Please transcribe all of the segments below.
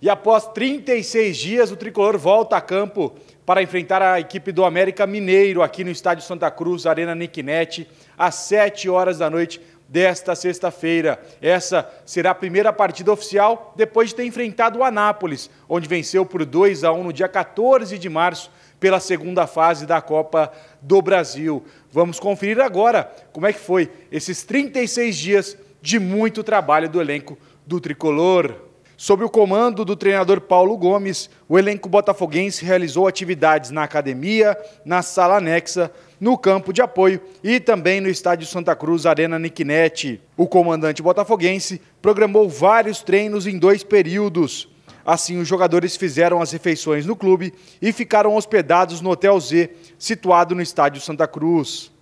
E após 36 dias, o tricolor volta a campo para enfrentar a equipe do América Mineiro aqui no estádio Santa Cruz, Arena Niquinete, às 7 horas da noite desta sexta-feira. Essa será a primeira partida oficial depois de ter enfrentado o Anápolis, onde venceu por 2 a 1 no dia 14 de março pela segunda fase da Copa do Brasil. Vamos conferir agora como é que foi esses 36 dias de muito trabalho do elenco do tricolor. Sob o comando do treinador Paulo Gomes, o elenco botafoguense realizou atividades na academia, na sala anexa, no campo de apoio e também no estádio Santa Cruz Arena Niquinete. O comandante botafoguense programou vários treinos em dois períodos. Assim, os jogadores fizeram as refeições no clube e ficaram hospedados no Hotel Z, situado no estádio Santa Cruz.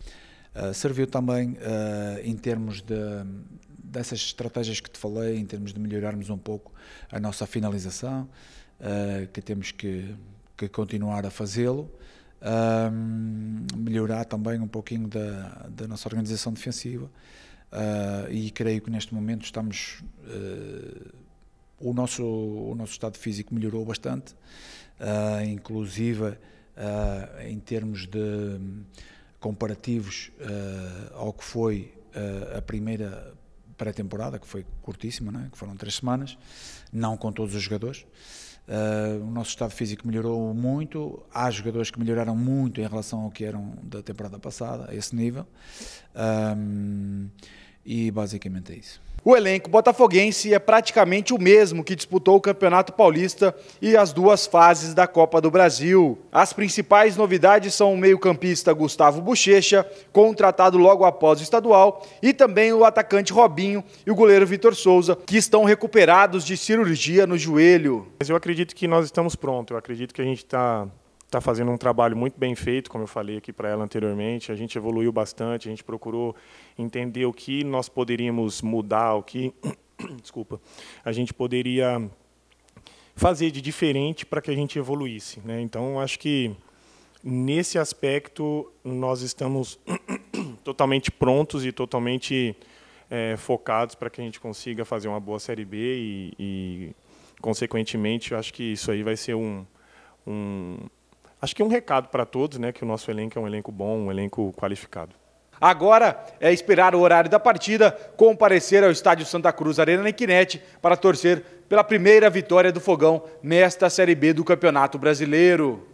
Eh, serviu também eh, em termos de, dessas estratégias que te falei, em termos de melhorarmos um pouco a nossa finalização, eh, que temos que, que continuar a fazê-lo. Ehm, melhorar também um pouquinho da, da nossa organização defensiva e creio que neste momento estamos o nosso, o nosso estado físico melhorou bastante, uh, inclusive uh, em termos de comparativos uh, ao que foi uh, a primeira pré-temporada, que foi curtíssima, né? que foram três semanas, não com todos os jogadores. Uh, o nosso estado físico melhorou muito, há jogadores que melhoraram muito em relação ao que eram da temporada passada, a esse nível. Um, ehm, e basicamente é isso. O elenco botafoguense é praticamente o mesmo que disputou o Campeonato Paulista e as duas fases da Copa do Brasil. As principais novidades são o meio-campista Gustavo Bochecha, contratado logo após o estadual, e também o atacante Robinho e o goleiro Vitor Souza, que estão recuperados de cirurgia no joelho. Mas eu acredito que nós estamos prontos, eu acredito que a gente está está fazendo um trabalho muito bem feito, como eu falei aqui para ela anteriormente. A gente evoluiu bastante, a gente procurou entender o que nós poderíamos mudar, o que, desculpa, a gente poderia fazer de diferente para que a gente evoluísse. Né? Então, acho que nesse aspecto nós estamos totalmente prontos e totalmente é, focados para que a gente consiga fazer uma boa série B e, e consequentemente, acho que isso aí vai ser um, um Acho que é um recado para todos, né, que o nosso elenco é um elenco bom, um elenco qualificado. Agora é esperar o horário da partida, comparecer ao estádio Santa Cruz Arena na Iquinete para torcer pela primeira vitória do Fogão nesta Série B do Campeonato Brasileiro.